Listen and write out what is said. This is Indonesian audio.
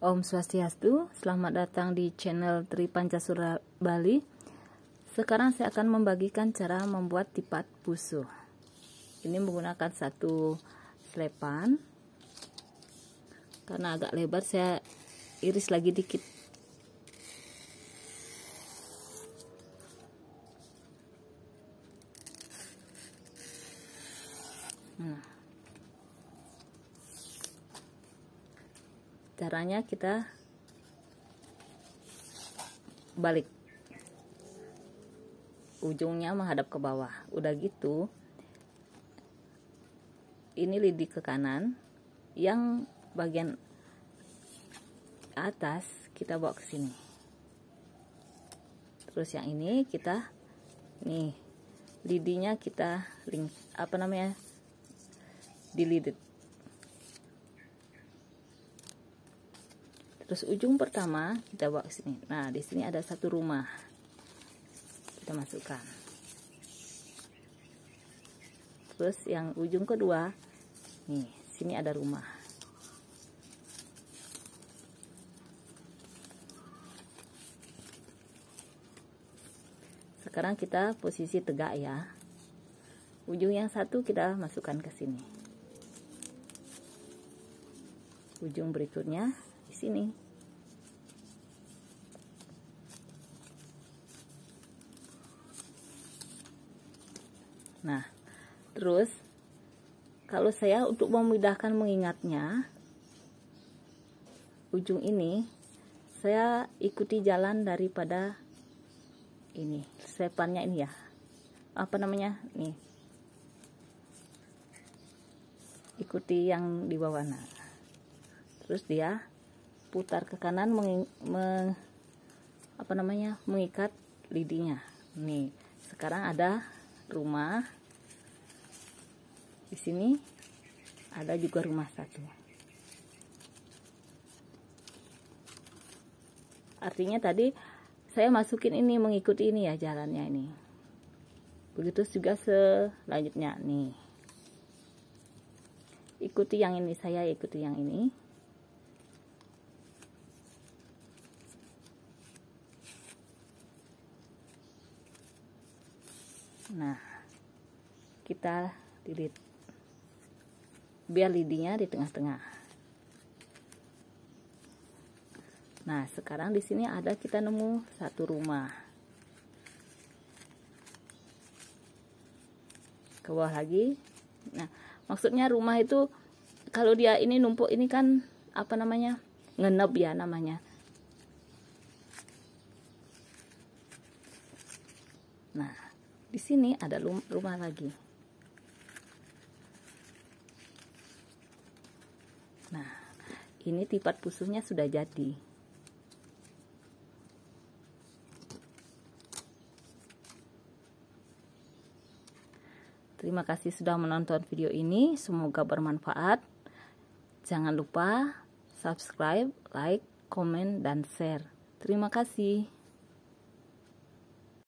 Om Swastiastu, selamat datang di channel Tri Pancasura Bali. Sekarang saya akan membagikan cara membuat tipat busuh. Ini menggunakan satu selepan. Karena agak lebar saya iris lagi dikit caranya kita balik ujungnya menghadap ke bawah udah gitu ini lidi ke kanan yang bagian atas kita bawa ke sini terus yang ini kita nih lidinya kita link apa namanya dililit terus ujung pertama kita bawa ke sini nah di sini ada satu rumah kita masukkan terus yang ujung kedua nih sini ada rumah sekarang kita posisi tegak ya ujung yang satu kita masukkan ke sini ujung berikutnya sini nah terus kalau saya untuk memudahkan mengingatnya ujung ini saya ikuti jalan daripada ini sepannya ini ya apa namanya nih ikuti yang di bawah nah terus dia putar ke kanan meng, meng, apa namanya mengikat lidinya nih sekarang ada rumah di sini ada juga rumah satu artinya tadi saya masukin ini mengikuti ini ya jalannya ini begitu juga selanjutnya nih ikuti yang ini saya ikuti yang ini nah kita lilit biar lidinya di tengah-tengah nah sekarang di sini ada kita nemu satu rumah ke bawah lagi nah maksudnya rumah itu kalau dia ini numpuk ini kan apa namanya ngenep ya namanya nah di sini ada rumah lagi nah ini tipat pusuhnya sudah jadi Terima kasih sudah menonton video ini, semoga bermanfaat. Jangan lupa subscribe, like, komen, dan share. Terima kasih.